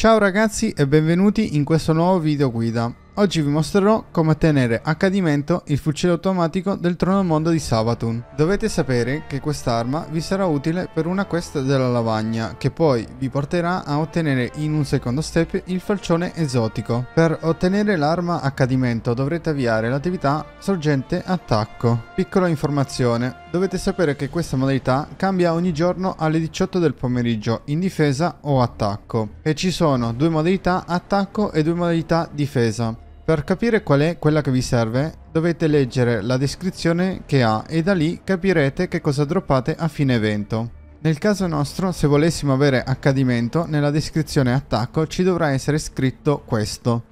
Ciao ragazzi e benvenuti in questo nuovo video guida. Oggi vi mostrerò come ottenere a cadimento il fucile automatico del trono mondo di Sabatun. Dovete sapere che quest'arma vi sarà utile per una quest della lavagna che poi vi porterà a ottenere in un secondo step il falcione esotico. Per ottenere l'arma a cadimento dovrete avviare l'attività sorgente attacco. Piccola informazione, dovete sapere che questa modalità cambia ogni giorno alle 18 del pomeriggio in difesa o attacco e ci sono due modalità attacco e due modalità difesa. Per capire qual è quella che vi serve, dovete leggere la descrizione che ha e da lì capirete che cosa droppate a fine evento. Nel caso nostro, se volessimo avere accadimento, nella descrizione attacco ci dovrà essere scritto questo.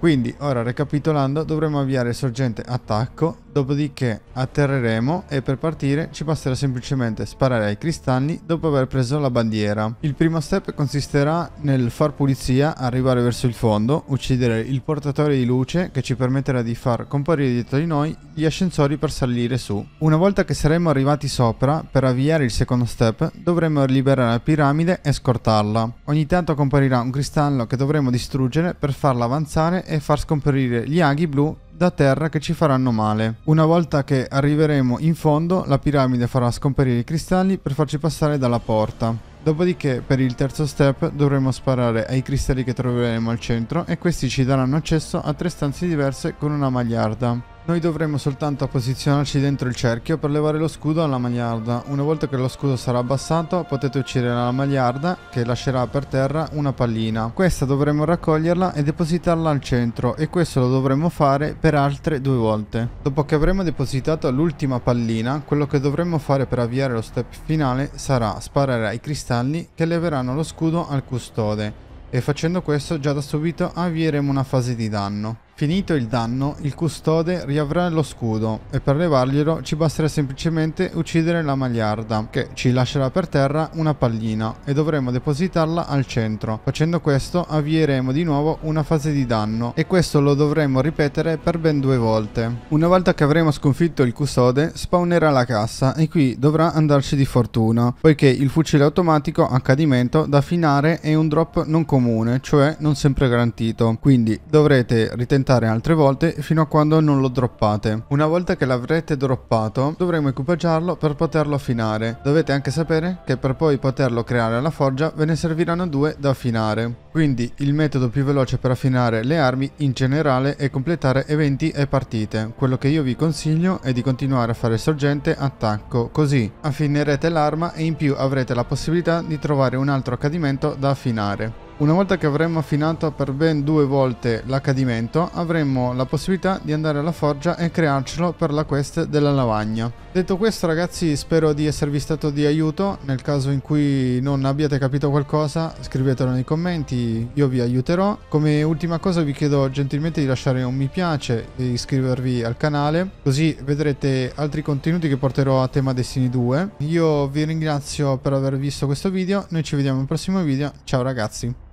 Quindi, ora recapitolando, dovremo avviare sorgente attacco, Dopodiché atterreremo e per partire ci basterà semplicemente sparare ai cristalli dopo aver preso la bandiera. Il primo step consisterà nel far pulizia, arrivare verso il fondo, uccidere il portatore di luce che ci permetterà di far comparire dietro di noi gli ascensori per salire su. Una volta che saremo arrivati sopra, per avviare il secondo step dovremo liberare la piramide e scortarla. Ogni tanto comparirà un cristallo che dovremo distruggere per farla avanzare e far scomparire gli aghi blu da terra che ci faranno male. Una volta che arriveremo in fondo, la piramide farà scomparire i cristalli per farci passare dalla porta. Dopodiché per il terzo step dovremo sparare ai cristalli che troveremo al centro e questi ci daranno accesso a tre stanze diverse con una magliarda. Noi dovremo soltanto posizionarci dentro il cerchio per levare lo scudo alla magliarda. Una volta che lo scudo sarà abbassato potete uccidere la magliarda che lascerà per terra una pallina. Questa dovremo raccoglierla e depositarla al centro e questo lo dovremo fare per altre due volte. Dopo che avremo depositato l'ultima pallina, quello che dovremo fare per avviare lo step finale sarà sparare ai cristalli che leveranno lo scudo al custode e facendo questo già da subito avvieremo una fase di danno. Finito il danno, il custode riavrà lo scudo e per levarglielo ci basterà semplicemente uccidere la magliarda, che ci lascerà per terra una pallina e dovremo depositarla al centro. Facendo questo avvieremo di nuovo una fase di danno e questo lo dovremo ripetere per ben due volte. Una volta che avremo sconfitto il custode, spawnerà la cassa e qui dovrà andarci di fortuna, poiché il fucile automatico a cadimento da finare è un drop non comune, cioè non sempre garantito. Quindi dovrete ritentare aumentare altre volte fino a quando non lo droppate. Una volta che l'avrete droppato dovremo equipaggiarlo per poterlo affinare. Dovete anche sapere che per poi poterlo creare alla forgia ve ne serviranno due da affinare. Quindi il metodo più veloce per affinare le armi in generale è completare eventi e partite. Quello che io vi consiglio è di continuare a fare sorgente attacco così affinerete l'arma e in più avrete la possibilità di trovare un altro accadimento da affinare. Una volta che avremo affinato per ben due volte l'accadimento, avremo la possibilità di andare alla forgia e crearcelo per la quest della lavagna. Detto questo ragazzi, spero di esservi stato di aiuto, nel caso in cui non abbiate capito qualcosa scrivetelo nei commenti, io vi aiuterò. Come ultima cosa vi chiedo gentilmente di lasciare un mi piace e iscrivervi al canale, così vedrete altri contenuti che porterò a tema Destiny 2. Io vi ringrazio per aver visto questo video, noi ci vediamo al prossimo video, ciao ragazzi!